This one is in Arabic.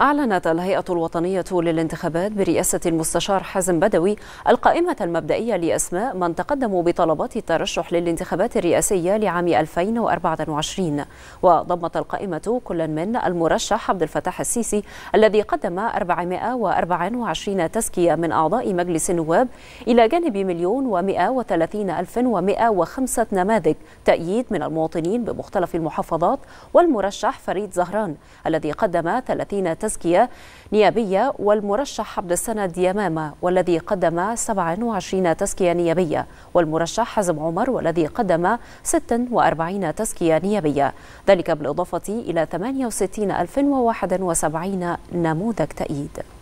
أعلنت الهيئة الوطنية للانتخابات برئاسة المستشار حازم بدوي القائمة المبدئية لأسماء من تقدموا بطلبات الترشح للانتخابات الرئاسية لعام 2024 وضمت القائمة كل من المرشح عبد الفتاح السيسي الذي قدم 424 تزكية من أعضاء مجلس النواب إلى جانب مليون و130 ألف و105 نماذج تأييد من المواطنين بمختلف المحافظات والمرشح فريد زهران الذي قدم 30 تزكية تزكية نيابية والمرشح عبد السنة ديمامة والذي قدم 27 تزكية نيابية والمرشح حزم عمر والذي قدم 46 تزكية نيابية ذلك بالإضافة إلى 68071 نموذج تأييد